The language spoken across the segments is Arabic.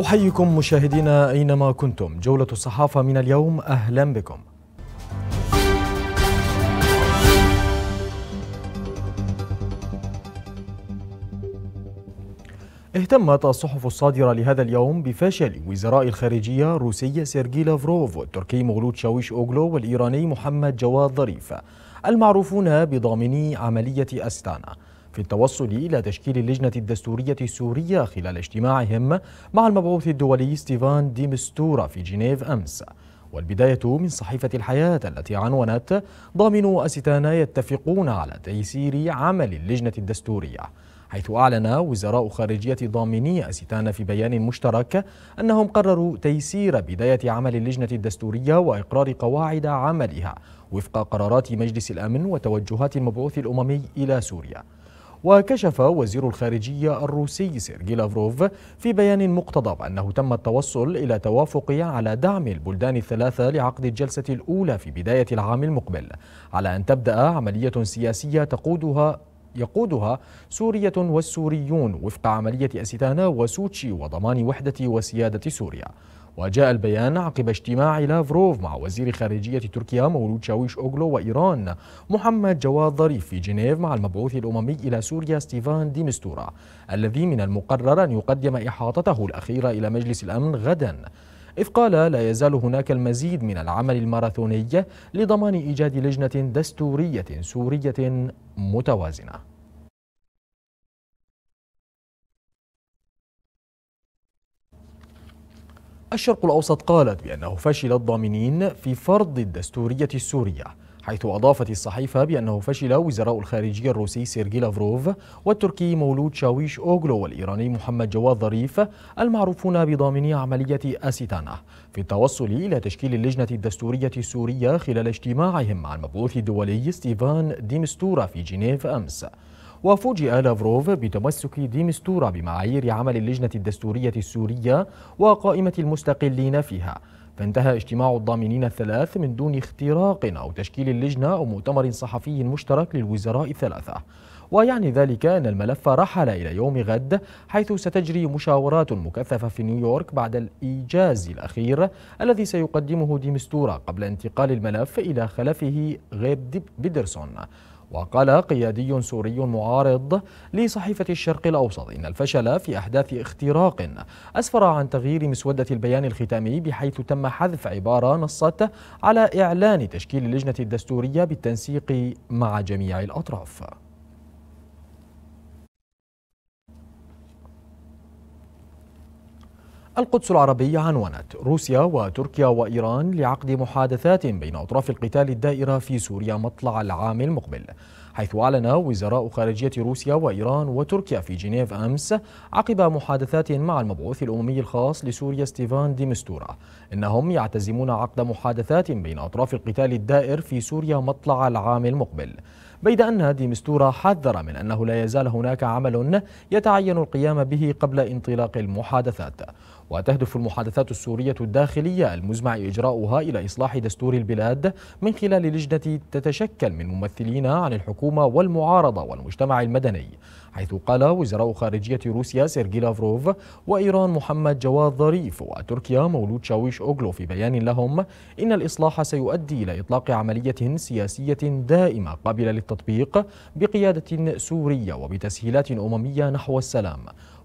أحييكم مشاهدينا أينما كنتم جولة الصحافة من اليوم أهلا بكم اهتمت الصحف الصادرة لهذا اليوم بفشل وزراء الخارجية الروسي سيرجي لافروف والتركي مغلوط شاويش أوغلو والإيراني محمد جواد ظريف المعروفون بضامني عملية أستانا في التوصل إلى تشكيل اللجنة الدستورية السورية خلال اجتماعهم مع المبعوث الدولي ستيفان ديمستورا في جنيف أمس والبداية من صحيفة الحياة التي عنونت ضامن أستانا يتفقون على تيسير عمل اللجنة الدستورية حيث أعلن وزراء خارجية ضامني أستانا في بيان مشترك أنهم قرروا تيسير بداية عمل اللجنة الدستورية وإقرار قواعد عملها وفق قرارات مجلس الأمن وتوجهات المبعوث الأممي إلى سوريا وكشف وزير الخارجية الروسي سيرجي لافروف في بيان مقتضب أنه تم التوصل إلى توافق على دعم البلدان الثلاثة لعقد الجلسة الأولى في بداية العام المقبل على أن تبدأ عملية سياسية تقودها يقودها سورية والسوريون وفق عملية أستانا وسوتشي وضمان وحدة وسيادة سوريا وجاء البيان عقب اجتماع لافروف مع وزير خارجية تركيا مولود شاويش أوغلو وإيران محمد جواد ظريف في جنيف مع المبعوث الأممي إلى سوريا ستيفان ديمستورا الذي من المقرر أن يقدم إحاطته الأخيرة إلى مجلس الأمن غداً إذ قال لا يزال هناك المزيد من العمل الماراثوني لضمان إيجاد لجنة دستورية سورية متوازنة الشرق الأوسط قالت بأنه فشل الضامنين في فرض الدستورية السورية حيث أضافت الصحيفة بأنه فشل وزراء الخارجية الروسي سيرجي لافروف والتركي مولود شاويش أوغلو والإيراني محمد جواد ظريف المعروفون بضامني عملية أسيتانا في التوصل إلى تشكيل اللجنة الدستورية السورية خلال اجتماعهم مع المبعوث الدولي ستيفان ديمستورا في جنيف أمس وفوجئ لافروف بتمسك ديمستورا بمعايير عمل اللجنة الدستورية السورية وقائمة المستقلين فيها فانتهى اجتماع الضامنين الثلاث من دون اختراق أو تشكيل اللجنة أو مؤتمر صحفي مشترك للوزراء الثلاثة ويعني ذلك أن الملف رحل إلى يوم غد حيث ستجري مشاورات مكثفة في نيويورك بعد الإيجاز الأخير الذي سيقدمه ديمستورا قبل انتقال الملف إلى خلفه غيب بيدرسون وقال قيادي سوري معارض لصحيفة الشرق الأوسط إن الفشل في أحداث اختراق أسفر عن تغيير مسودة البيان الختامي بحيث تم حذف عبارة نصت على إعلان تشكيل اللجنة الدستورية بالتنسيق مع جميع الأطراف القدس العربية عنونت روسيا وتركيا وإيران لعقد محادثات بين أطراف القتال الدائرة في سوريا مطلع العام المقبل حيث أعلن وزراء خارجية روسيا وإيران وتركيا في جنيف أمس عقب محادثات مع المبعوث الأممي الخاص لسوريا ستيفان ديمستورا إنهم يعتزمون عقد محادثات بين أطراف القتال الدائر في سوريا مطلع العام المقبل بيد أن ديمستورا حذر من أنه لا يزال هناك عمل يتعين القيام به قبل انطلاق المحادثات وتهدف المحادثات السورية الداخلية المزمع إجراؤها إلى إصلاح دستور البلاد من خلال لجنة تتشكل من ممثلين عن الحكومة والمعارضة والمجتمع المدني حيث قال وزراء خارجية روسيا سيرجي لافروف وإيران محمد جواد ظريف وتركيا مولود شاويش أوغلو في بيان لهم إن الإصلاح سيؤدي إلى إطلاق عملية سياسية دائمة قابلة للتطبيق بقيادة سورية وبتسهيلات أممية نحو السلام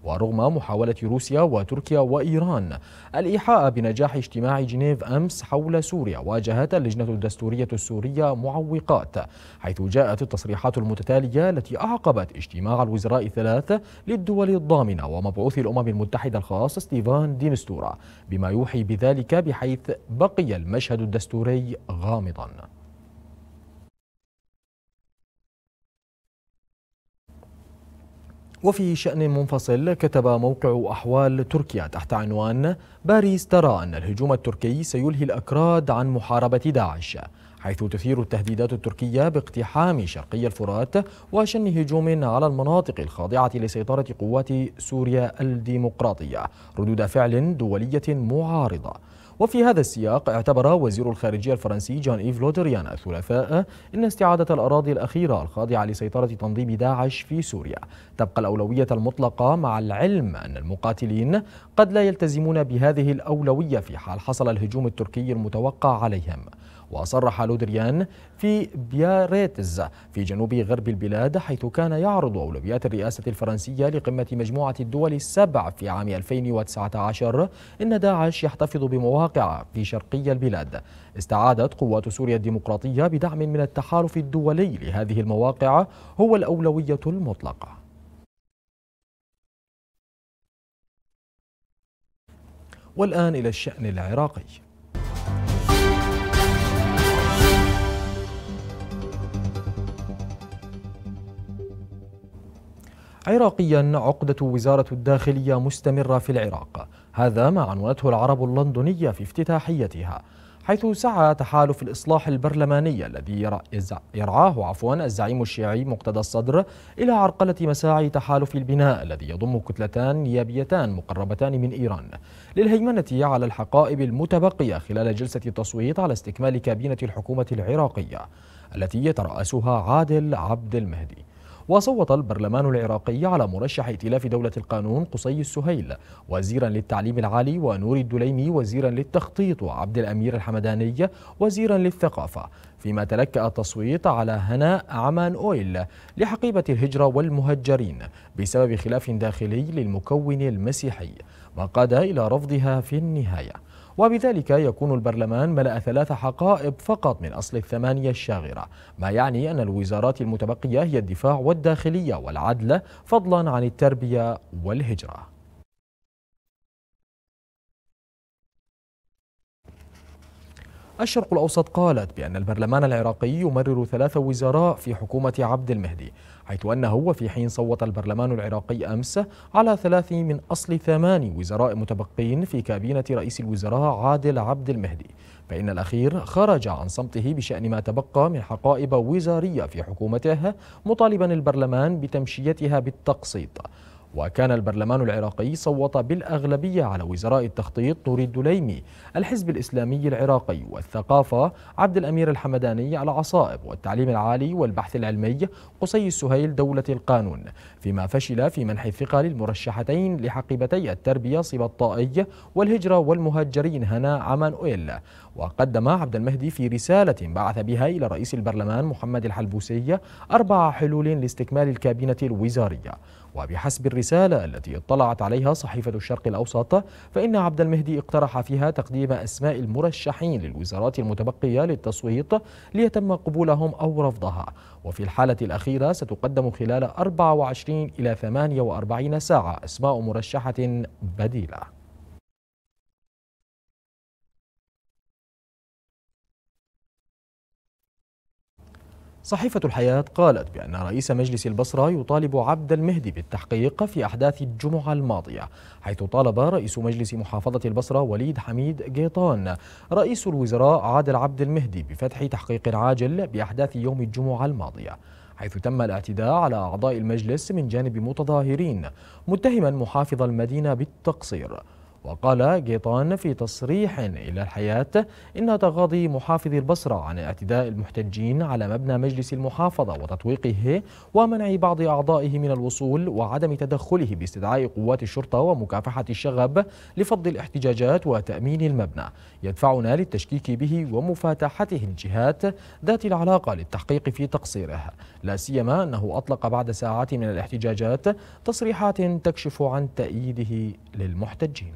ورغم محاولة روسيا وتركيا وإيران الإيحاء بنجاح اجتماع جنيف أمس حول سوريا واجهت اللجنة الدستورية السورية معوقات حيث جاءت التصريحات المتتالية التي أعقبت اجتماع الوزراء الثلاث للدول الضامنة ومبعوث الأمم المتحدة الخاص ستيفان دينستورا بما يوحي بذلك بحيث بقي المشهد الدستوري غامضاً وفي شأن منفصل كتب موقع أحوال تركيا تحت عنوان باريس ترى أن الهجوم التركي سيلهي الأكراد عن محاربة داعش حيث تثير التهديدات التركية باقتحام شرقي الفرات وشن هجوم على المناطق الخاضعة لسيطرة قوات سوريا الديمقراطية ردود فعل دولية معارضة وفي هذا السياق اعتبر وزير الخارجية الفرنسي جان إيف لودريان الثلاثاء أن استعادة الأراضي الأخيرة الخاضعة لسيطرة تنظيم داعش في سوريا تبقى الأولوية المطلقة مع العلم أن المقاتلين قد لا يلتزمون بهذه الأولوية في حال حصل الهجوم التركي المتوقع عليهم وصرح لودريان في بياريتز في جنوب غرب البلاد حيث كان يعرض أولويات الرئاسة الفرنسية لقمة مجموعة الدول السبع في عام 2019 إن داعش يحتفظ بمواقع في شرقي البلاد استعادت قوات سوريا الديمقراطية بدعم من التحالف الدولي لهذه المواقع هو الأولوية المطلقة والآن إلى الشأن العراقي عراقيا عقدة وزارة الداخلية مستمرة في العراق هذا ما عنونته العرب اللندنية في افتتاحيتها حيث سعى تحالف الإصلاح البرلماني الذي يرعاه عفوا الزعيم الشيعي مقتدى الصدر إلى عرقلة مساعي تحالف البناء الذي يضم كتلتان نيابيتان مقربتان من إيران للهيمنة على الحقائب المتبقية خلال جلسة التصويت على استكمال كابينة الحكومة العراقية التي يترأسها عادل عبد المهدي وصوت البرلمان العراقي على مرشح ائتلاف دولة القانون قصي السهيل وزيرا للتعليم العالي ونور الدليمي وزيرا للتخطيط وعبد الأمير الحمداني وزيرا للثقافة فيما تلكأ التصويت على هناء عمان أويل لحقيبة الهجرة والمهجرين بسبب خلاف داخلي للمكون المسيحي ما قاد إلى رفضها في النهايه وبذلك يكون البرلمان ملأ ثلاث حقائب فقط من أصل الثمانية الشاغرة ما يعني أن الوزارات المتبقية هي الدفاع والداخلية والعدلة فضلا عن التربية والهجرة الشرق الأوسط قالت بأن البرلمان العراقي يمرر ثلاث وزراء في حكومة عبد المهدي حيث أنه في حين صوت البرلمان العراقي أمس على ثلاث من أصل ثمان وزراء متبقين في كابينة رئيس الوزراء عادل عبد المهدي فإن الأخير خرج عن صمته بشأن ما تبقى من حقائب وزارية في حكومته مطالبا البرلمان بتمشيتها بالتقسيط وكان البرلمان العراقي صوت بالأغلبية على وزراء التخطيط نور الدليمي الحزب الإسلامي العراقي والثقافة عبد الأمير الحمداني على عصائب والتعليم العالي والبحث العلمي قصي السهيل دولة القانون فيما فشل في منح الثقة للمرشحتين لحقيبتي التربية صبا الطائي والهجرة والمهجرين هنا عمانويل وقدم عبد المهدي في رسالة بعث بها إلى رئيس البرلمان محمد الحلبوسي أربع حلول لاستكمال الكابينة الوزارية وبحسب الرسالة التي اطلعت عليها صحيفة الشرق الأوسط فإن عبد المهدي اقترح فيها تقديم أسماء المرشحين للوزارات المتبقية للتصويت ليتم قبولهم أو رفضها وفي الحالة الأخيرة ستقدم خلال 24 إلى 48 ساعة أسماء مرشحة بديلة صحيفة الحياة قالت بأن رئيس مجلس البصرة يطالب عبد المهدي بالتحقيق في أحداث الجمعة الماضية حيث طالب رئيس مجلس محافظة البصرة وليد حميد قيطان رئيس الوزراء عادل عبد المهدي بفتح تحقيق عاجل بأحداث يوم الجمعة الماضية حيث تم الاعتداء على أعضاء المجلس من جانب متظاهرين متهما محافظ المدينة بالتقصير وقال جيطان في تصريح إلى الحياة إن تغاضي محافظ البصرة عن اعتداء المحتجين على مبنى مجلس المحافظة وتطويقه ومنع بعض أعضائه من الوصول وعدم تدخله باستدعاء قوات الشرطة ومكافحة الشغب لفض الاحتجاجات وتأمين المبنى يدفعنا للتشكيك به ومفاتحته الجهات ذات العلاقة للتحقيق في تقصيره لا سيما أنه أطلق بعد ساعات من الاحتجاجات تصريحات تكشف عن تأييده للمحتجين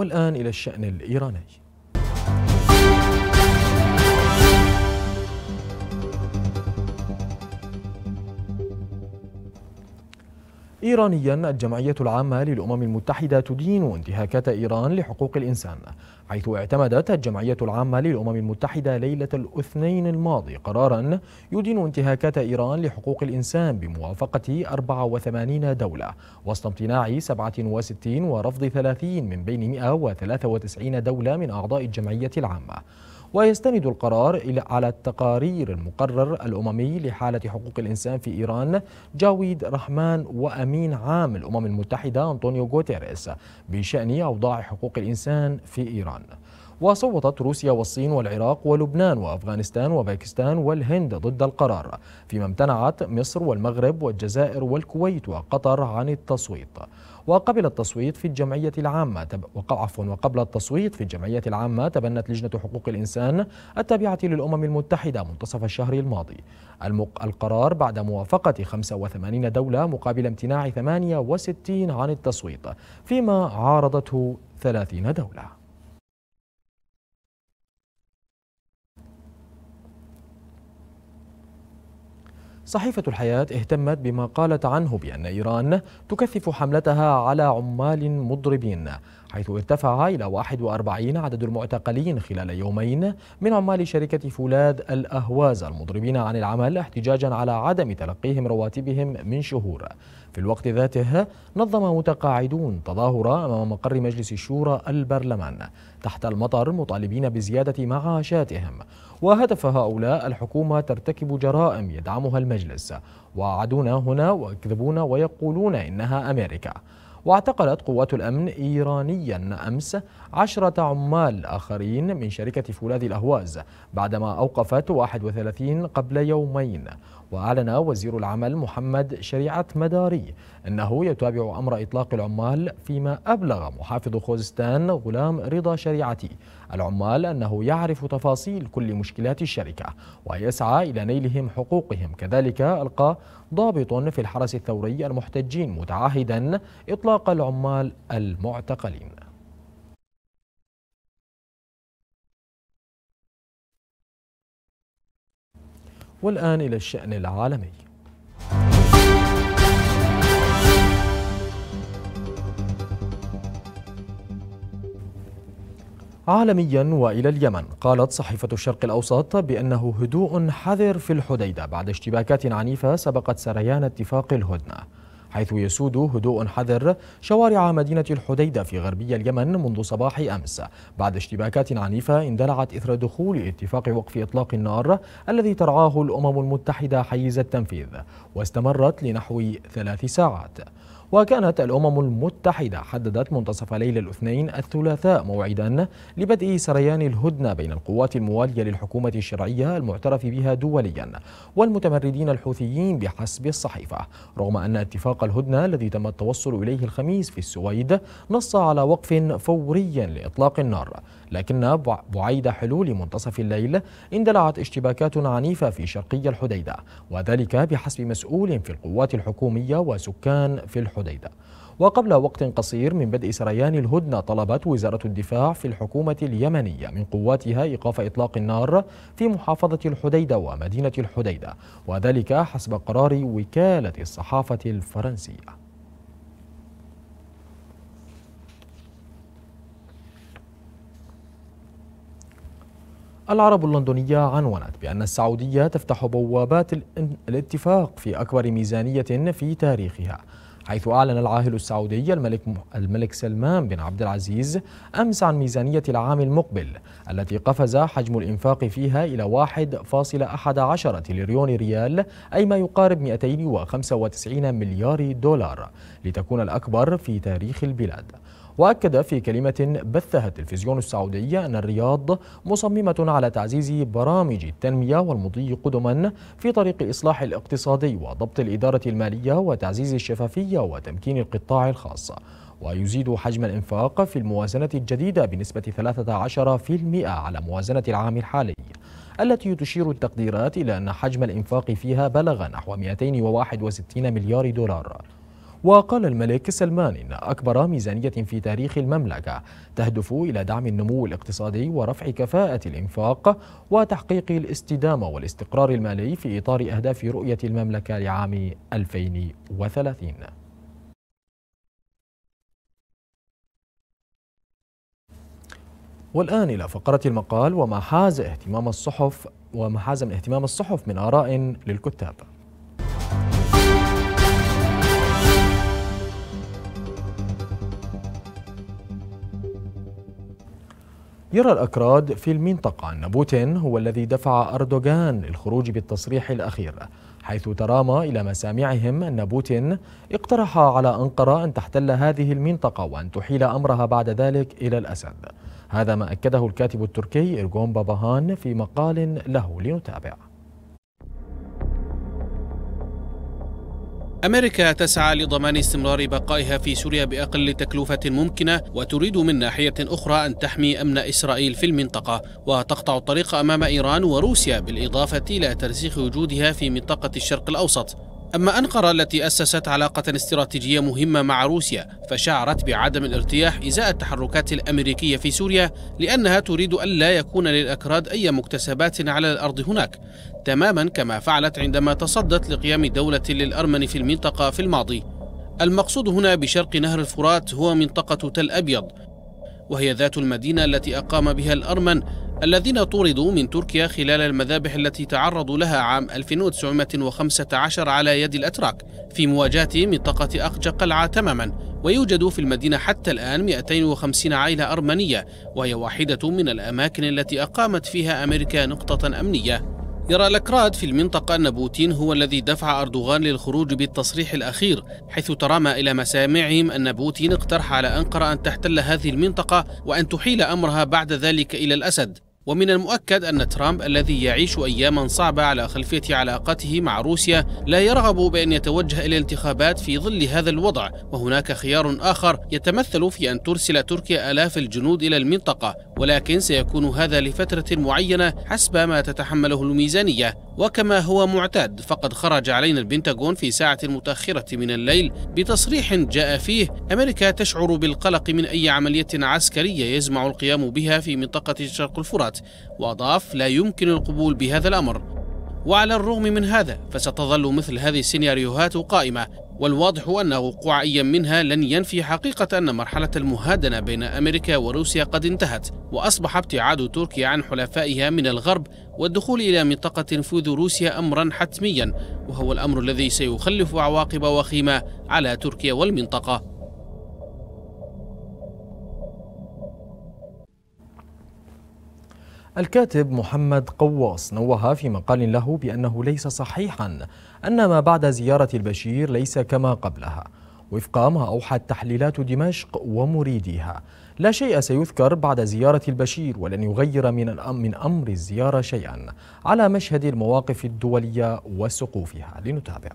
والآن إلى الشأن الإيراني إيرانيا الجمعية العامة للأمم المتحدة تدين انتهاكات إيران لحقوق الإنسان حيث اعتمدت الجمعية العامة للأمم المتحدة ليلة الاثنين الماضي قرارا يدين انتهاكات إيران لحقوق الإنسان بموافقة 84 دولة وسط امتناع 67 ورفض 30 من بين 193 دولة من أعضاء الجمعية العامة ويستند القرار إلى على التقارير المقرر الأممي لحالة حقوق الإنسان في إيران جاويد رحمان وأمين عام الأمم المتحدة أنطونيو غوتيريس بشأن أوضاع حقوق الإنسان في إيران وصوتت روسيا والصين والعراق ولبنان وأفغانستان وباكستان والهند ضد القرار فيما امتنعت مصر والمغرب والجزائر والكويت وقطر عن التصويت وقبل التصويت في الجمعية العامة عفوا وقبل التصويت في الجمعية العامة تبنت لجنة حقوق الإنسان التابعة للأمم المتحدة منتصف الشهر الماضي المق... القرار بعد موافقة 85 دولة مقابل امتناع 68 عن التصويت فيما عارضته 30 دولة صحيفة الحياة اهتمت بما قالت عنه بأن إيران تكثف حملتها على عمال مضربين حيث ارتفع إلى 41 عدد المعتقلين خلال يومين من عمال شركة فولاد الأهواز المضربين عن العمل احتجاجا على عدم تلقيهم رواتبهم من شهور في الوقت ذاته نظم متقاعدون تظاهرة أمام مقر مجلس الشورى البرلمان تحت المطر مطالبين بزيادة معاشاتهم وهدف هؤلاء الحكومة ترتكب جرائم يدعمها المجلس وعدونا هنا ويكذبون ويقولون إنها أمريكا واعتقلت قوات الأمن إيرانيا أمس عشرة عمال آخرين من شركة فولاذ الأهواز بعدما أوقفت 31 قبل يومين وأعلن وزير العمل محمد شريعة مداري أنه يتابع أمر إطلاق العمال فيما أبلغ محافظ خوزستان غلام رضا شريعتي العمال أنه يعرف تفاصيل كل مشكلات الشركة ويسعى إلى نيلهم حقوقهم كذلك ألقى ضابط في الحرس الثوري المحتجين متعهدا إطلاق العمال المعتقلين والآن إلى الشأن العالمي عالميا والى اليمن قالت صحيفه الشرق الاوسط بانه هدوء حذر في الحديده بعد اشتباكات عنيفه سبقت سريان اتفاق الهدنه حيث يسود هدوء حذر شوارع مدينة الحديدة في غربي اليمن منذ صباح أمس بعد اشتباكات عنيفة اندلعت إثر دخول اتفاق وقف إطلاق النار الذي ترعاه الأمم المتحدة حيز التنفيذ واستمرت لنحو ثلاث ساعات وكانت الأمم المتحدة حددت منتصف ليل الاثنين الثلاثاء موعدا لبدء سريان الهدنة بين القوات الموالية للحكومة الشرعية المعترف بها دوليا والمتمردين الحوثيين بحسب الصحيفة رغم أن اتفاق الهدنة الذي تم التوصل إليه الخميس في السويد نص على وقف فوري لإطلاق النار لكن بعيد حلول منتصف الليل اندلعت اشتباكات عنيفة في شرقي الحديدة وذلك بحسب مسؤول في القوات الحكومية وسكان في الحديدة وقبل وقت قصير من بدء سريان الهدنة طلبت وزارة الدفاع في الحكومة اليمنية من قواتها إيقاف إطلاق النار في محافظة الحديدة ومدينة الحديدة وذلك حسب قرار وكالة الصحافة الفرنسية العرب اللندنية عنونت بأن السعودية تفتح بوابات الاتفاق في أكبر ميزانية في تاريخها حيث أعلن العاهل السعودي الملك, الملك سلمان بن عبد العزيز أمس عن ميزانية العام المقبل التي قفز حجم الإنفاق فيها إلى 1.11 تريليون ريال أي ما يقارب 295 مليار دولار لتكون الأكبر في تاريخ البلاد وأكد في كلمة بثها التلفزيون السعودي أن الرياض مصممة على تعزيز برامج التنمية والمضي قدما في طريق الإصلاح الاقتصادي وضبط الإدارة المالية وتعزيز الشفافية وتمكين القطاع الخاص ويزيد حجم الإنفاق في الموازنة الجديدة بنسبة 13% على موازنة العام الحالي التي تشير التقديرات إلى أن حجم الإنفاق فيها بلغ نحو 261 مليار دولار وقال الملك سلمان إن أكبر ميزانية في تاريخ المملكة تهدف إلى دعم النمو الاقتصادي ورفع كفاءة الإنفاق وتحقيق الاستدامة والاستقرار المالي في إطار أهداف رؤية المملكة لعام 2030 والآن إلى فقرة المقال وما حاز اهتمام الصحف وما من اهتمام الصحف من آراء للكتاب يرى الأكراد في المنطقة أن بوتين هو الذي دفع أردوغان للخروج بالتصريح الأخير حيث ترامى إلى مسامعهم أن بوتين اقترح على أنقرة أن تحتل هذه المنطقة وأن تحيل أمرها بعد ذلك إلى الأسد هذا ما أكده الكاتب التركي إرغون باباهان في مقال له لنتابع أمريكا تسعى لضمان استمرار بقائها في سوريا بأقل تكلفة ممكنة وتريد من ناحية أخرى أن تحمي أمن إسرائيل في المنطقة وتقطع الطريق أمام إيران وروسيا بالإضافة إلى ترسيخ وجودها في منطقة الشرق الأوسط أما أنقرة التي أسست علاقة استراتيجية مهمة مع روسيا فشعرت بعدم الارتياح إزاء التحركات الأمريكية في سوريا لأنها تريد ألا يكون للأكراد أي مكتسبات على الأرض هناك تماما كما فعلت عندما تصدت لقيام دولة للأرمن في المنطقة في الماضي المقصود هنا بشرق نهر الفرات هو منطقة تل أبيض وهي ذات المدينة التي أقام بها الأرمن الذين طردوا من تركيا خلال المذابح التي تعرضوا لها عام 1915 على يد الأتراك في مواجهة منطقة أقج قلعة تماما ويوجد في المدينة حتى الآن 250 عائلة أرمنية وهي واحدة من الأماكن التي أقامت فيها أمريكا نقطة أمنية يرى الأكراد في المنطقة أن بوتين هو الذي دفع أردوغان للخروج بالتصريح الأخير حيث ترامى إلى مسامعهم أن بوتين اقترح على أنقرة أن تحتل هذه المنطقة وأن تحيل أمرها بعد ذلك إلى الأسد ومن المؤكد أن ترامب الذي يعيش أياما صعبة على خلفية علاقته مع روسيا لا يرغب بأن يتوجه إلى الانتخابات في ظل هذا الوضع وهناك خيار آخر يتمثل في أن ترسل تركيا آلاف الجنود إلى المنطقة ولكن سيكون هذا لفترة معينة حسب ما تتحمله الميزانية وكما هو معتاد فقد خرج علينا البنتاغون في ساعة متأخرة من الليل بتصريح جاء فيه أمريكا تشعر بالقلق من أي عملية عسكرية يزمع القيام بها في منطقة شرق الفرات وأضاف لا يمكن القبول بهذا الأمر وعلى الرغم من هذا فستظل مثل هذه السيناريوهات قائمة والواضح أن وقوع أي منها لن ينفي حقيقة أن مرحلة المهادنة بين أمريكا وروسيا قد انتهت وأصبح ابتعاد تركيا عن حلفائها من الغرب والدخول إلى منطقة تنفذ روسيا أمرا حتميا وهو الأمر الذي سيخلف عواقب وخيمة على تركيا والمنطقة الكاتب محمد قواص نوه في مقال له بأنه ليس صحيحا أن ما بعد زيارة البشير ليس كما قبلها وفق ما أوحت تحليلات دمشق ومريديها لا شيء سيذكر بعد زيارة البشير ولن يغير من من أمر الزيارة شيئا على مشهد المواقف الدولية وسقوفها لنتابع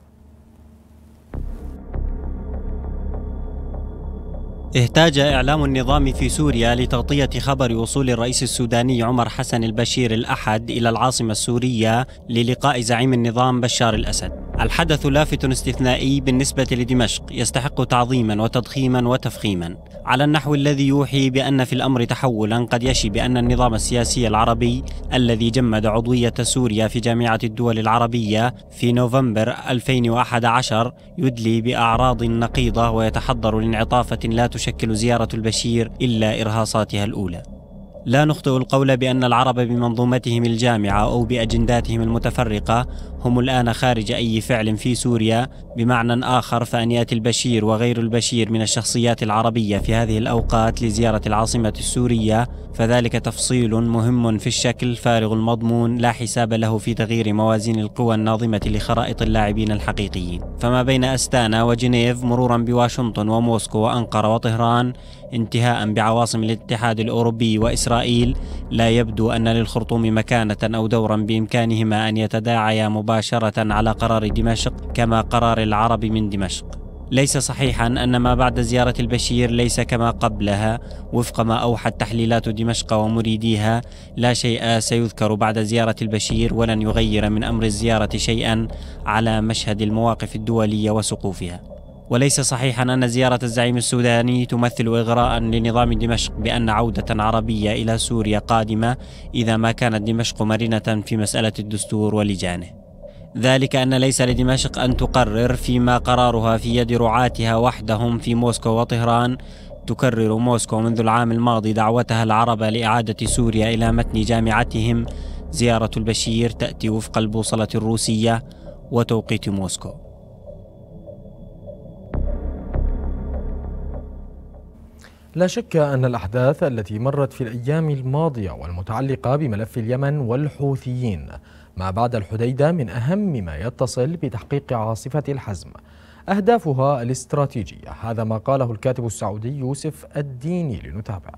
اهتاج إعلام النظام في سوريا لتغطية خبر وصول الرئيس السوداني عمر حسن البشير الأحد إلى العاصمة السورية للقاء زعيم النظام بشار الأسد الحدث لافت استثنائي بالنسبة لدمشق يستحق تعظيما وتضخيما وتفخيما على النحو الذي يوحي بأن في الأمر تحولا قد يشي بأن النظام السياسي العربي الذي جمد عضوية سوريا في جامعة الدول العربية في نوفمبر 2011 يدلي بأعراض نقيضة ويتحضر لانعطافة لا تشكل زيارة البشير إلا إرهاصاتها الأولى لا نخطئ القول بأن العرب بمنظومتهم الجامعة أو بأجنداتهم المتفرقة هم الآن خارج أي فعل في سوريا بمعنى آخر فأن يأتي البشير وغير البشير من الشخصيات العربية في هذه الأوقات لزيارة العاصمة السورية فذلك تفصيل مهم في الشكل فارغ المضمون لا حساب له في تغيير موازين القوى الناظمة لخرائط اللاعبين الحقيقيين فما بين أستانا وجنيف مرورا بواشنطن وموسكو وأنقرة وطهران انتهاء بعواصم الاتحاد الأوروبي وإسرائيل لا يبدو أن للخرطوم مكانة أو دورا بإمكانهما أن يتداعيا مباشرة مباشرة على قرار دمشق كما قرار العرب من دمشق ليس صحيحا أن ما بعد زيارة البشير ليس كما قبلها وفق ما أوحت تحليلات دمشق ومريديها لا شيء سيذكر بعد زيارة البشير ولن يغير من أمر الزيارة شيئا على مشهد المواقف الدولية وسقوفها وليس صحيحا أن زيارة الزعيم السوداني تمثل إغراء لنظام دمشق بأن عودة عربية إلى سوريا قادمة إذا ما كانت دمشق مرنة في مسألة الدستور ولجانه ذلك أن ليس لدمشق أن تقرر فيما قرارها في يد رعاتها وحدهم في موسكو وطهران تكرر موسكو منذ العام الماضي دعوتها العرب لإعادة سوريا إلى متن جامعتهم زيارة البشير تأتي وفق البوصلة الروسية وتوقيت موسكو لا شك أن الأحداث التي مرت في الأيام الماضية والمتعلقة بملف اليمن والحوثيين ما بعد الحديدة من أهم ما يتصل بتحقيق عاصفة الحزم أهدافها الاستراتيجية هذا ما قاله الكاتب السعودي يوسف الديني لنتابع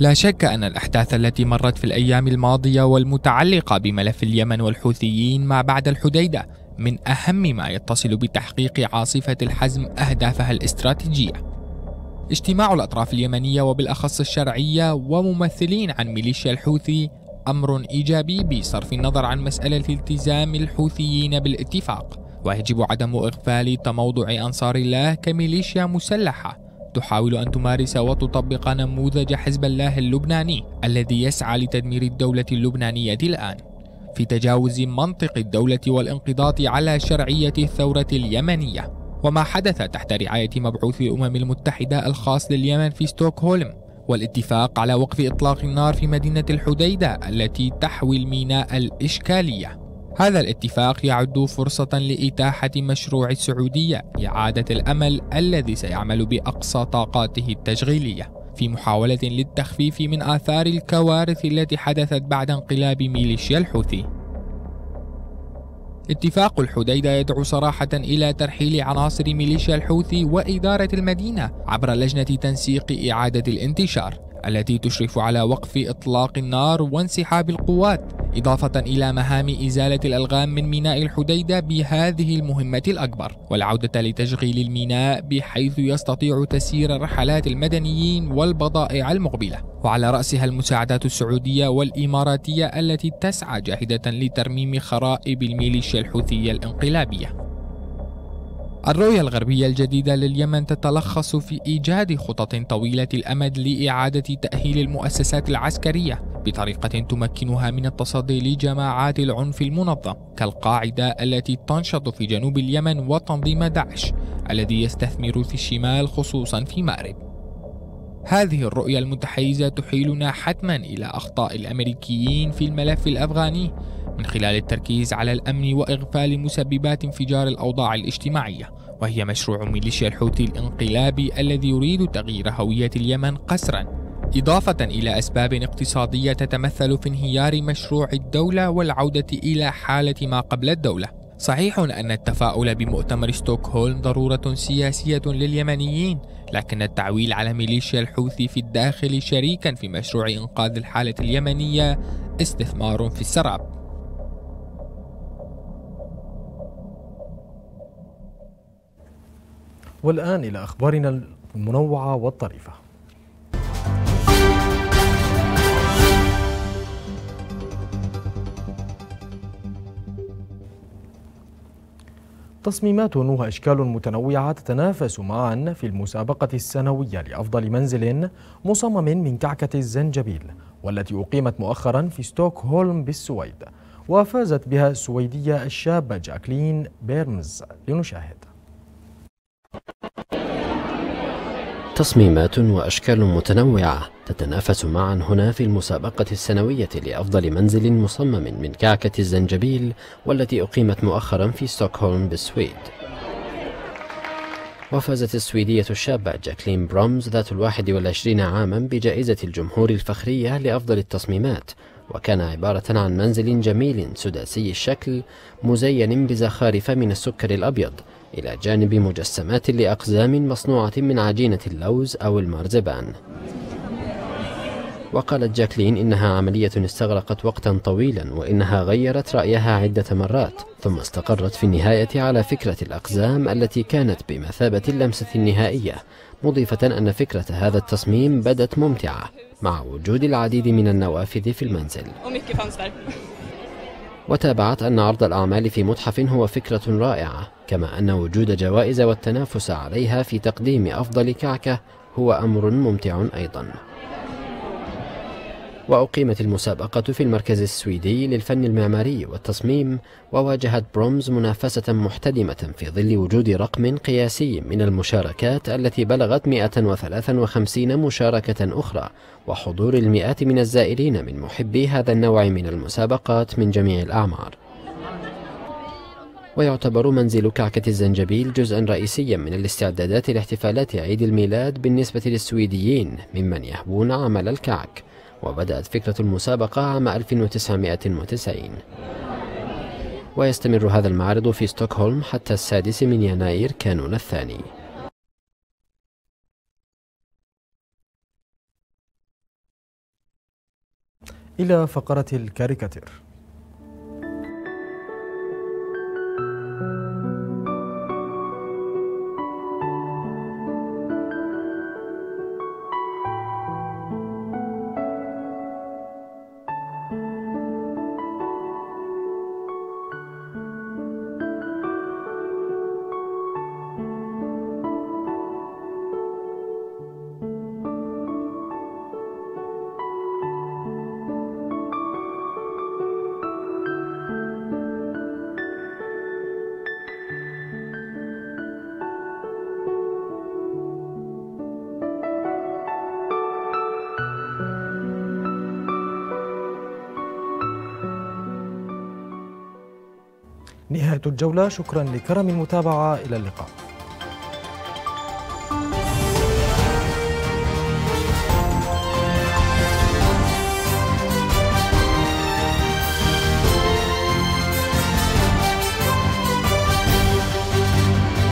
لا شك أن الأحداث التي مرت في الأيام الماضية والمتعلقة بملف اليمن والحوثيين ما بعد الحديدة من أهم ما يتصل بتحقيق عاصفة الحزم أهدافها الاستراتيجية اجتماع الأطراف اليمنية وبالأخص الشرعية وممثلين عن ميليشيا الحوثي أمر إيجابي بصرف النظر عن مسألة التزام الحوثيين بالاتفاق ويجب عدم إغفال تموضع أنصار الله كميليشيا مسلحة تحاول أن تمارس وتطبق نموذج حزب الله اللبناني الذي يسعى لتدمير الدولة اللبنانية الآن في تجاوز منطق الدولة والانقضاض على شرعية الثورة اليمنية وما حدث تحت رعاية مبعوث الأمم المتحدة الخاص لليمن في ستوكهولم والاتفاق على وقف إطلاق النار في مدينة الحديدة التي تحوي الميناء الإشكالية هذا الاتفاق يعد فرصة لإتاحة مشروع السعودية إعادة الأمل الذي سيعمل بأقصى طاقاته التشغيلية في محاولة للتخفيف من آثار الكوارث التي حدثت بعد انقلاب ميليشيا الحوثي اتفاق الحديدة يدعو صراحة إلى ترحيل عناصر ميليشيا الحوثي وإدارة المدينة عبر لجنة تنسيق إعادة الانتشار التي تشرف على وقف إطلاق النار وانسحاب القوات إضافة إلى مهام إزالة الألغام من ميناء الحديدة بهذه المهمة الأكبر والعودة لتشغيل الميناء بحيث يستطيع تسيير رحلات المدنيين والبضائع المقبلة وعلى رأسها المساعدات السعودية والإماراتية التي تسعى جاهدة لترميم خرائب الميليشيا الحوثية الانقلابية الرؤية الغربية الجديدة لليمن تتلخص في إيجاد خطط طويلة الأمد لإعادة تأهيل المؤسسات العسكرية بطريقة تمكنها من التصدي لجماعات العنف المنظم كالقاعدة التي تنشط في جنوب اليمن وتنظيم داعش الذي يستثمر في الشمال خصوصا في مأرب. هذه الرؤية المتحيزة تحيلنا حتما إلى أخطاء الأمريكيين في الملف الأفغاني من خلال التركيز على الأمن وإغفال مسببات انفجار الأوضاع الاجتماعية وهي مشروع ميليشيا الحوثي الانقلابي الذي يريد تغيير هوية اليمن قسراً إضافة إلى أسباب اقتصادية تتمثل في انهيار مشروع الدولة والعودة إلى حالة ما قبل الدولة. صحيح أن التفاؤل بمؤتمر ستوكهولم ضرورة سياسية لليمنيين، لكن التعويل على ميليشيا الحوثي في الداخل شريكا في مشروع إنقاذ الحالة اليمنية استثمار في السراب. والآن إلى أخبارنا المنوعة والطريفة تصميمات واشكال متنوعه تتنافس معا في المسابقه السنويه لافضل منزل مصمم من كعكه الزنجبيل والتي اقيمت مؤخرا في ستوكهولم بالسويد وفازت بها السويديه الشابه جاكلين بيرمز لنشاهد تصميمات وأشكال متنوعة تتنافس معا هنا في المسابقة السنوية لأفضل منزل مصمم من كعكة الزنجبيل والتي أقيمت مؤخرا في ستوكهولم بالسويد وفازت السويدية الشابة جاكلين برومز ذات الواحد والعشرين عاما بجائزة الجمهور الفخرية لأفضل التصميمات وكان عبارة عن منزل جميل سداسي الشكل مزين بزخارف من السكر الأبيض إلى جانب مجسمات لأقزام مصنوعة من عجينة اللوز أو المارزبان وقالت جاكلين إنها عملية استغرقت وقتا طويلا وإنها غيرت رأيها عدة مرات ثم استقرت في النهاية على فكرة الأقزام التي كانت بمثابة اللمسة النهائية مضيفة أن فكرة هذا التصميم بدت ممتعة مع وجود العديد من النوافذ في المنزل وتابعت أن عرض الأعمال في متحف هو فكرة رائعة كما أن وجود جوائز والتنافس عليها في تقديم أفضل كعكة هو أمر ممتع أيضاً وأقيمت المسابقة في المركز السويدي للفن المعماري والتصميم وواجهت برومز منافسة محتدمة في ظل وجود رقم قياسي من المشاركات التي بلغت 153 مشاركة أخرى وحضور المئات من الزائرين من محبي هذا النوع من المسابقات من جميع الأعمار ويعتبر منزل كعكة الزنجبيل جزءا رئيسيا من الاستعدادات لاحتفالات عيد الميلاد بالنسبة للسويديين ممن يهوون عمل الكعك وبدأت فكرة المسابقة عام 1990 ويستمر هذا المعرض في ستوكهولم حتى السادس من يناير كانون الثاني إلى فقرة الكاريكاتير نهاية الجولة شكرا لكرم المتابعة إلى اللقاء